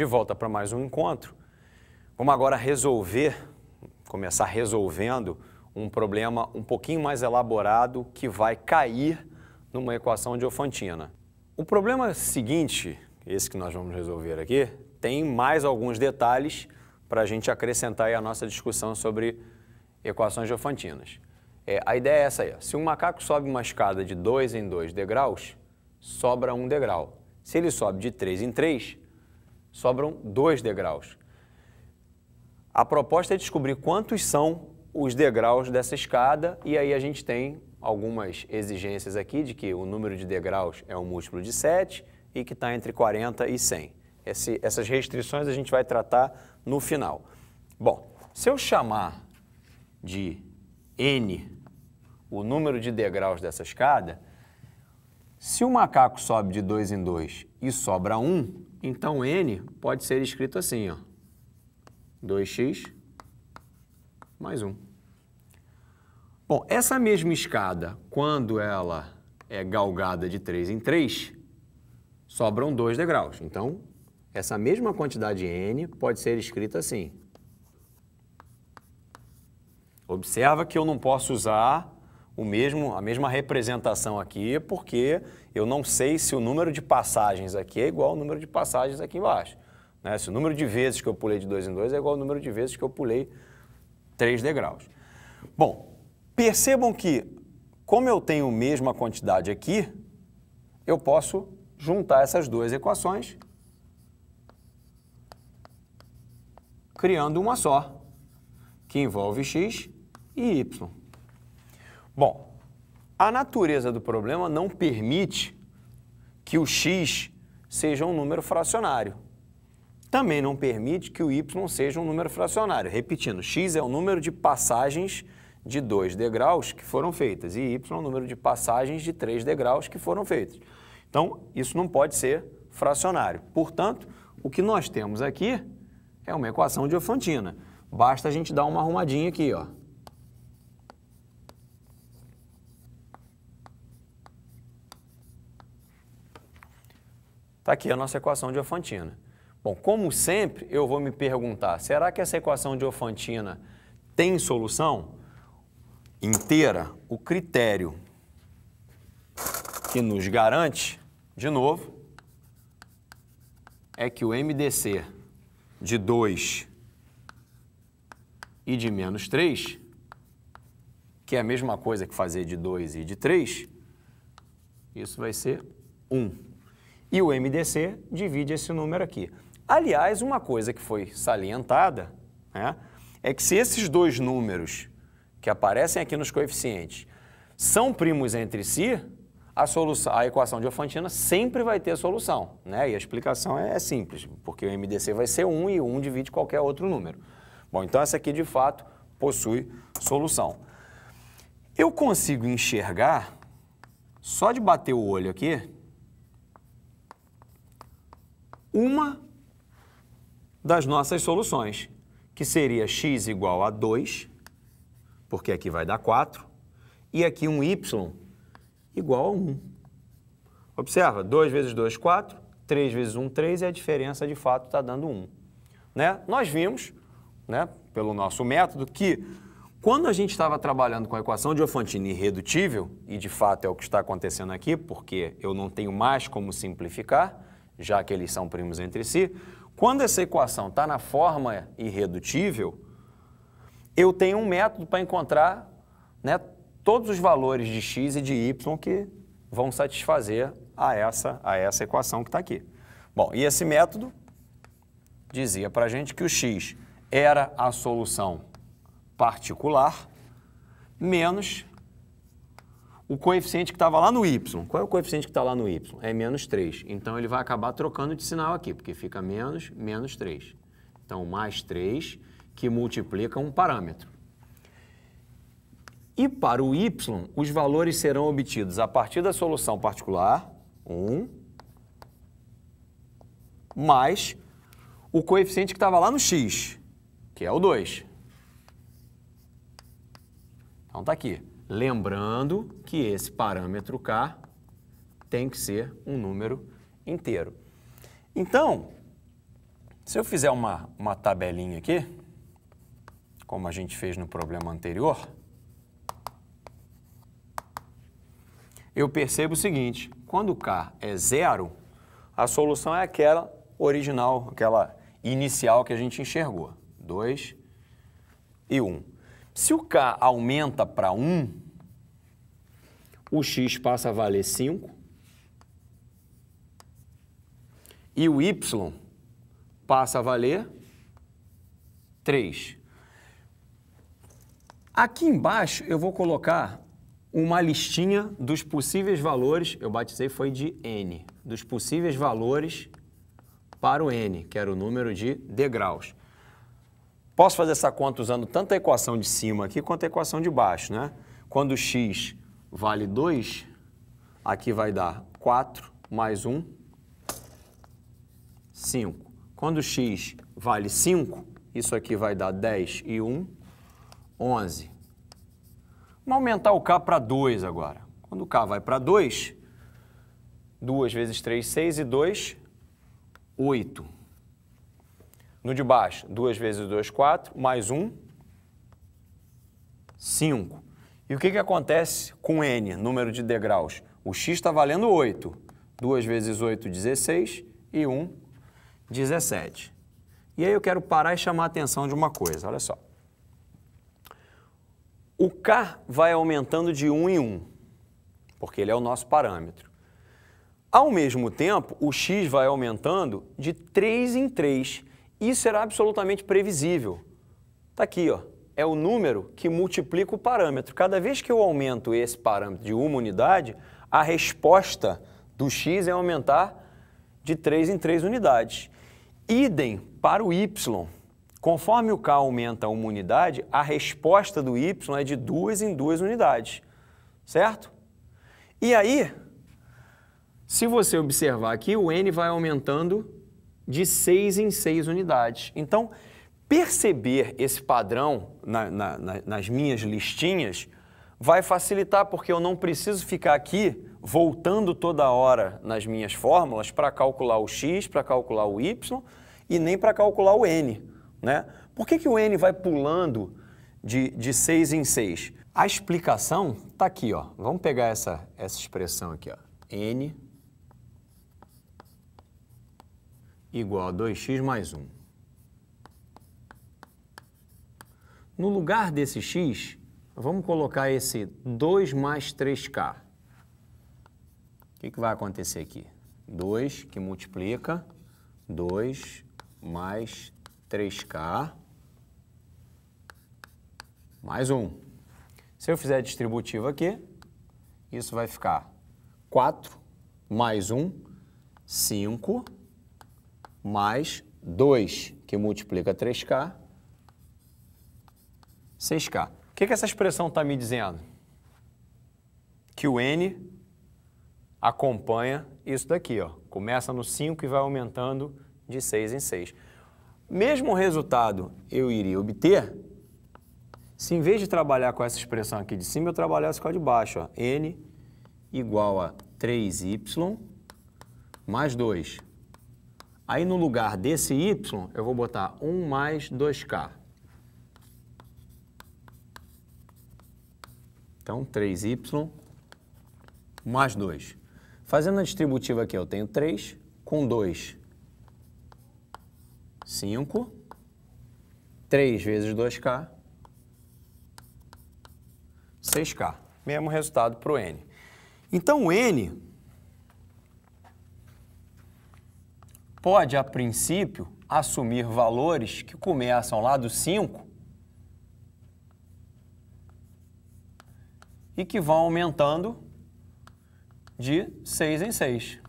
de volta para mais um encontro. Vamos agora resolver, começar resolvendo um problema um pouquinho mais elaborado que vai cair numa equação de Ofantina. O problema seguinte, esse que nós vamos resolver aqui, tem mais alguns detalhes para a gente acrescentar aí a nossa discussão sobre equações de Ofantinas. É, a ideia é essa aí. Ó. Se um macaco sobe uma escada de 2 em 2 degraus, sobra um degrau. Se ele sobe de 3 em 3, sobram dois degraus. A proposta é descobrir quantos são os degraus dessa escada, e aí a gente tem algumas exigências aqui de que o número de degraus é um múltiplo de 7 e que está entre 40 e 100. Esse, essas restrições a gente vai tratar no final. Bom, se eu chamar de n o número de degraus dessa escada, se o macaco sobe de 2 em 2 e sobra 1, um, então, n pode ser escrito assim, ó. 2x mais 1. Bom, essa mesma escada, quando ela é galgada de 3 em 3, sobram dois degraus. Então, essa mesma quantidade n pode ser escrita assim. Observa que eu não posso usar o mesmo, a mesma representação aqui, porque eu não sei se o número de passagens aqui é igual ao número de passagens aqui embaixo. Né? Se o número de vezes que eu pulei de dois em dois é igual ao número de vezes que eu pulei três degraus. Bom, percebam que, como eu tenho a mesma quantidade aqui, eu posso juntar essas duas equações criando uma só, que envolve x e y. Bom, a natureza do problema não permite que o x seja um número fracionário. Também não permite que o y seja um número fracionário. Repetindo, x é o número de passagens de dois degraus que foram feitas e y é o número de passagens de três degraus que foram feitas. Então, isso não pode ser fracionário. Portanto, o que nós temos aqui é uma equação de Ofantina. Basta a gente dar uma arrumadinha aqui, ó. Está aqui a nossa equação de Ofantina. Bom, como sempre, eu vou me perguntar, será que essa equação de Ofantina tem solução inteira? O critério que nos garante, de novo, é que o MDC de 2 e de menos 3, que é a mesma coisa que fazer de 2 e de 3, isso vai ser 1. E o MDC divide esse número aqui. Aliás, uma coisa que foi salientada né, é que se esses dois números que aparecem aqui nos coeficientes são primos entre si, a, solução, a equação de Ofantina sempre vai ter solução. Né? E a explicação é, é simples, porque o MDC vai ser 1 e 1 divide qualquer outro número. Bom, então essa aqui de fato possui solução. Eu consigo enxergar, só de bater o olho aqui, uma das nossas soluções, que seria x igual a 2, porque aqui vai dar 4, e aqui um y igual a 1. Observa, 2 vezes 2, 4, 3 vezes 1, 3, e a diferença de fato está dando 1. Né? Nós vimos, né, pelo nosso método, que quando a gente estava trabalhando com a equação de Ofantini irredutível, e de fato é o que está acontecendo aqui, porque eu não tenho mais como simplificar, já que eles são primos entre si, quando essa equação está na forma irredutível, eu tenho um método para encontrar né, todos os valores de x e de y que vão satisfazer a essa, a essa equação que está aqui. Bom, e esse método dizia para a gente que o x era a solução particular menos o coeficiente que estava lá no y. Qual é o coeficiente que está lá no y? É menos 3. Então, ele vai acabar trocando de sinal aqui, porque fica menos, menos 3. Então, mais 3, que multiplica um parâmetro. E para o y, os valores serão obtidos a partir da solução particular, 1, mais o coeficiente que estava lá no x, que é o 2. Então, está aqui. Lembrando que esse parâmetro K tem que ser um número inteiro. Então, se eu fizer uma, uma tabelinha aqui, como a gente fez no problema anterior, eu percebo o seguinte, quando K é zero, a solução é aquela original, aquela inicial que a gente enxergou, 2 e 1. Um. Se o K aumenta para 1, o X passa a valer 5 e o Y passa a valer 3. Aqui embaixo eu vou colocar uma listinha dos possíveis valores, eu batizei foi de N, dos possíveis valores para o N, que era o número de degraus. Posso fazer essa conta usando tanto a equação de cima aqui quanto a equação de baixo, né? Quando x vale 2, aqui vai dar 4 mais 1, 5. Quando x vale 5, isso aqui vai dar 10 e 1, 11. Vamos aumentar o k para 2 agora. Quando o k vai para 2, 2 vezes 3, 6 e 2, 8. 8. No de baixo, 2 vezes 2, 4, mais 1, 5. E o que, que acontece com n, número de degraus? O x está valendo 8. 2 vezes 8, 16, e 1, 17. E aí eu quero parar e chamar a atenção de uma coisa, olha só. O k vai aumentando de 1 em 1, porque ele é o nosso parâmetro. Ao mesmo tempo, o x vai aumentando de 3 em 3, isso era absolutamente previsível. Está aqui, ó. é o número que multiplica o parâmetro. Cada vez que eu aumento esse parâmetro de uma unidade, a resposta do x é aumentar de 3 em 3 unidades. Idem para o y. Conforme o k aumenta uma unidade, a resposta do y é de duas em duas unidades, certo? E aí, se você observar aqui, o n vai aumentando de seis em seis unidades. Então, perceber esse padrão na, na, na, nas minhas listinhas vai facilitar, porque eu não preciso ficar aqui voltando toda hora nas minhas fórmulas para calcular o x, para calcular o y e nem para calcular o n. Né? Por que, que o n vai pulando de, de 6 em 6? A explicação está aqui. Ó. Vamos pegar essa, essa expressão aqui. Ó. n igual a 2x mais 1. No lugar desse x, vamos colocar esse 2 mais 3k. O que, que vai acontecer aqui? 2 que multiplica 2 mais 3k mais 1. Se eu fizer a distributiva aqui, isso vai ficar 4 mais 1, 5 mais 2, que multiplica 3K, 6K. O que, que essa expressão está me dizendo? Que o N acompanha isso daqui. Ó. Começa no 5 e vai aumentando de 6 em 6. Mesmo resultado eu iria obter se, em vez de trabalhar com essa expressão aqui de cima, eu trabalhasse com a de baixo. Ó. N igual a 3y mais 2 Aí no lugar desse y, eu vou botar 1 mais 2k. Então, 3y mais 2. Fazendo a distributiva aqui, eu tenho 3 com 2, 5. 3 vezes 2k, 6k. Mesmo resultado para o n. Então, o n pode, a princípio, assumir valores que começam lá do 5 e que vão aumentando de 6 em 6.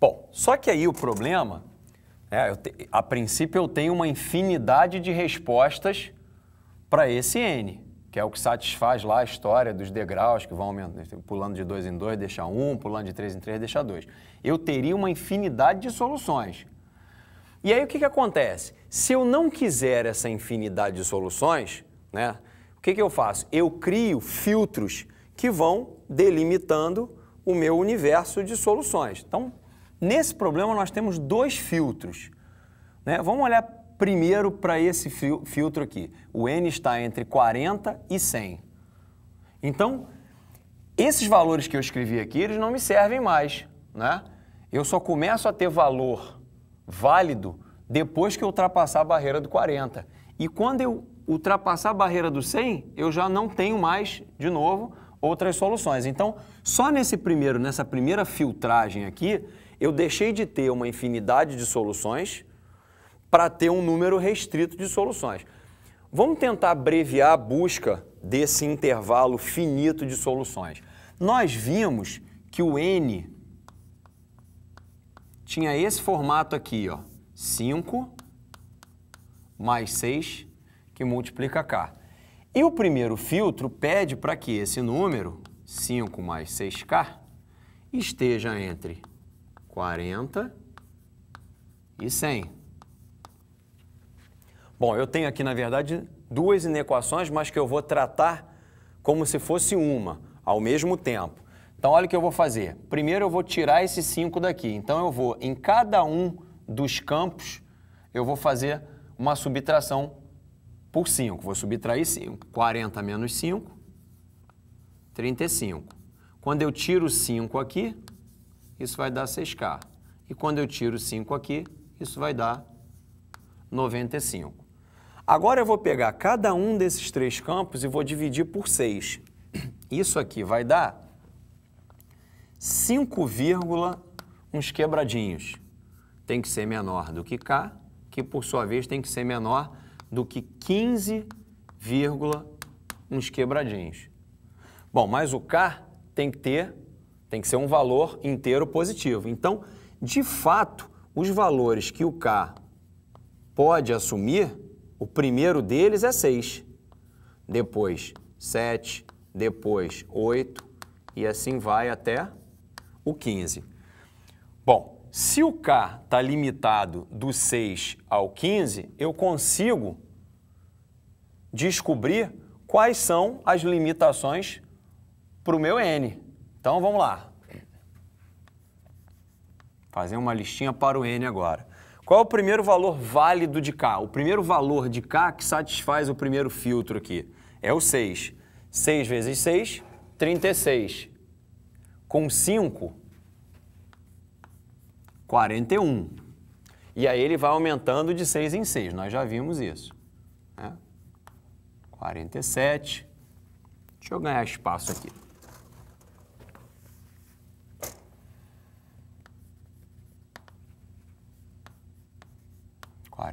Bom, só que aí o problema, é, te, a princípio eu tenho uma infinidade de respostas para esse n que é o que satisfaz lá a história dos degraus que vão né? pulando de dois em dois, deixa um, pulando de três em três, deixa dois. Eu teria uma infinidade de soluções. E aí o que, que acontece? Se eu não quiser essa infinidade de soluções, né, o que, que eu faço? Eu crio filtros que vão delimitando o meu universo de soluções. Então, nesse problema nós temos dois filtros. Né? Vamos olhar primeiro para esse filtro aqui. O N está entre 40 e 100. Então, esses valores que eu escrevi aqui, eles não me servem mais, né? Eu só começo a ter valor válido depois que eu ultrapassar a barreira do 40. E quando eu ultrapassar a barreira do 100, eu já não tenho mais, de novo, outras soluções. Então, só nesse primeiro, nessa primeira filtragem aqui, eu deixei de ter uma infinidade de soluções, para ter um número restrito de soluções. Vamos tentar abreviar a busca desse intervalo finito de soluções. Nós vimos que o N tinha esse formato aqui, ó, 5 mais 6, que multiplica K. E o primeiro filtro pede para que esse número, 5 mais 6K, esteja entre 40 e 100. Bom, eu tenho aqui, na verdade, duas inequações, mas que eu vou tratar como se fosse uma, ao mesmo tempo. Então, olha o que eu vou fazer. Primeiro, eu vou tirar esse 5 daqui. Então, eu vou, em cada um dos campos, eu vou fazer uma subtração por 5. Vou subtrair 5. 40 menos 5, 35. Quando eu tiro 5 aqui, isso vai dar 6K. E quando eu tiro 5 aqui, isso vai dar 95. Agora eu vou pegar cada um desses três campos e vou dividir por 6. Isso aqui vai dar 5, uns quebradinhos. Tem que ser menor do que K, que por sua vez tem que ser menor do que 15, uns quebradinhos. Bom, mas o K tem que ter, tem que ser um valor inteiro positivo. Então, de fato, os valores que o K pode assumir o primeiro deles é 6, depois 7, depois 8 e assim vai até o 15. Bom, se o K está limitado do 6 ao 15, eu consigo descobrir quais são as limitações para o meu N. Então vamos lá. Fazer uma listinha para o N agora. Qual é o primeiro valor válido de K? O primeiro valor de K que satisfaz o primeiro filtro aqui é o 6. 6 vezes 6, 36. Com 5, 41. E aí ele vai aumentando de 6 em 6, nós já vimos isso. Né? 47. Deixa eu ganhar espaço aqui.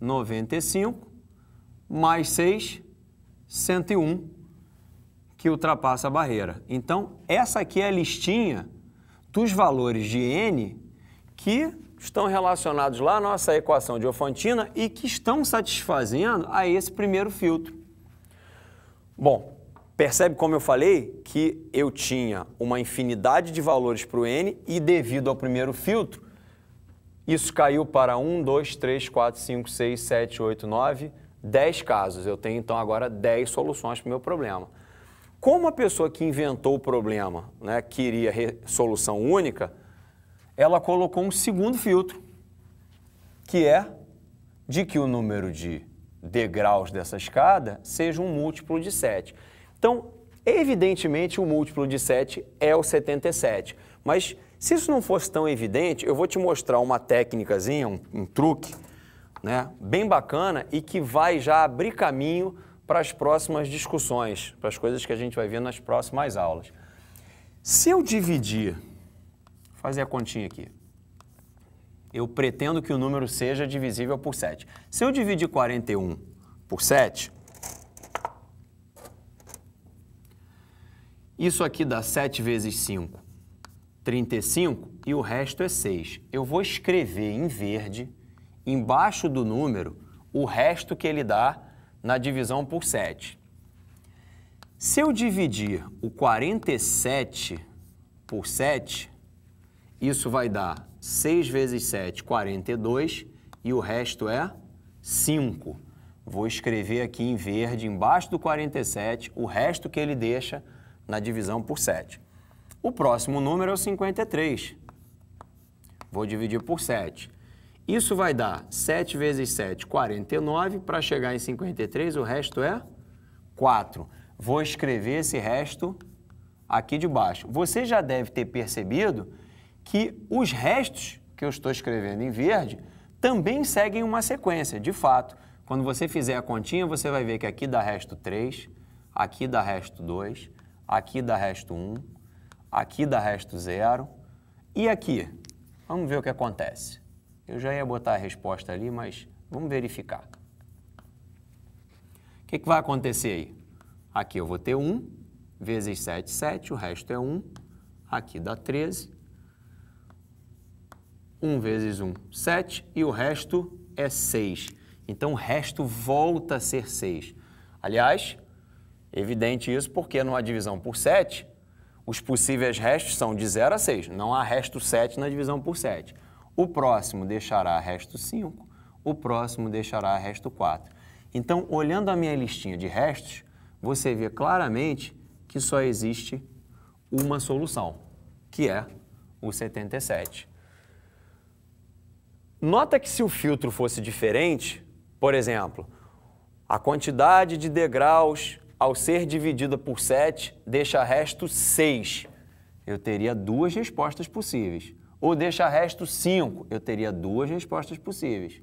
95, mais 6, 101, que ultrapassa a barreira. Então, essa aqui é a listinha dos valores de N que estão relacionados lá à nossa equação de Ofantina e que estão satisfazendo a esse primeiro filtro. Bom, percebe como eu falei que eu tinha uma infinidade de valores para o N e devido ao primeiro filtro, isso caiu para 1, 2, 3, 4, 5, 6, 7, 8, 9, 10 casos. Eu tenho então agora 10 soluções para o meu problema. Como a pessoa que inventou o problema né, queria solução única, ela colocou um segundo filtro, que é de que o número de degraus dessa escada seja um múltiplo de 7. Então, evidentemente, o múltiplo de 7 é o 77, mas se isso não fosse tão evidente, eu vou te mostrar uma técnicazinha, um, um truque, né, bem bacana e que vai já abrir caminho para as próximas discussões, para as coisas que a gente vai ver nas próximas aulas. Se eu dividir, fazer a continha aqui, eu pretendo que o número seja divisível por 7. Se eu dividir 41 por 7, isso aqui dá 7 vezes 5, 35 e o resto é 6. Eu vou escrever em verde, embaixo do número, o resto que ele dá na divisão por 7. Se eu dividir o 47 por 7, isso vai dar 6 vezes 7, 42, e o resto é 5. Vou escrever aqui em verde, embaixo do 47, o resto que ele deixa na divisão por 7. O próximo número é o 53. Vou dividir por 7. Isso vai dar 7 vezes 7, 49. Para chegar em 53, o resto é 4. Vou escrever esse resto aqui de baixo. Você já deve ter percebido que os restos que eu estou escrevendo em verde também seguem uma sequência, de fato. Quando você fizer a continha, você vai ver que aqui dá resto 3, aqui dá resto 2, aqui dá resto 1, Aqui dá resto zero. E aqui? Vamos ver o que acontece. Eu já ia botar a resposta ali, mas vamos verificar. O que, que vai acontecer aí? Aqui eu vou ter 1 vezes 7, 7, o resto é 1. Aqui dá 13. 1 vezes 1, 7, e o resto é 6. Então, o resto volta a ser 6. Aliás, evidente isso porque numa divisão por 7, os possíveis restos são de 0 a 6, não há resto 7 na divisão por 7. O próximo deixará resto 5, o próximo deixará resto 4. Então, olhando a minha listinha de restos, você vê claramente que só existe uma solução, que é o 77. Nota que se o filtro fosse diferente, por exemplo, a quantidade de degraus ao ser dividida por 7, deixa resto 6. Eu teria duas respostas possíveis. Ou deixa resto 5, eu teria duas respostas possíveis.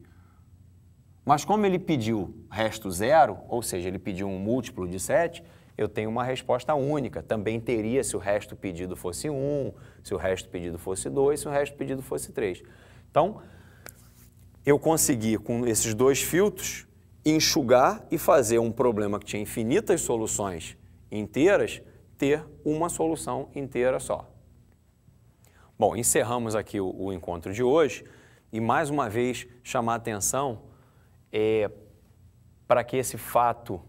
Mas como ele pediu resto 0, ou seja, ele pediu um múltiplo de 7, eu tenho uma resposta única. Também teria se o resto pedido fosse 1, se o resto pedido fosse 2, se o resto pedido fosse 3. Então, eu consegui, com esses dois filtros, enxugar e fazer um problema que tinha infinitas soluções inteiras ter uma solução inteira só. Bom, encerramos aqui o, o encontro de hoje e mais uma vez chamar a atenção é, para que esse fato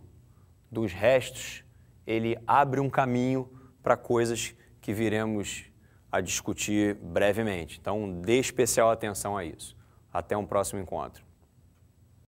dos restos ele abre um caminho para coisas que viremos a discutir brevemente. Então, dê especial atenção a isso. Até um próximo encontro.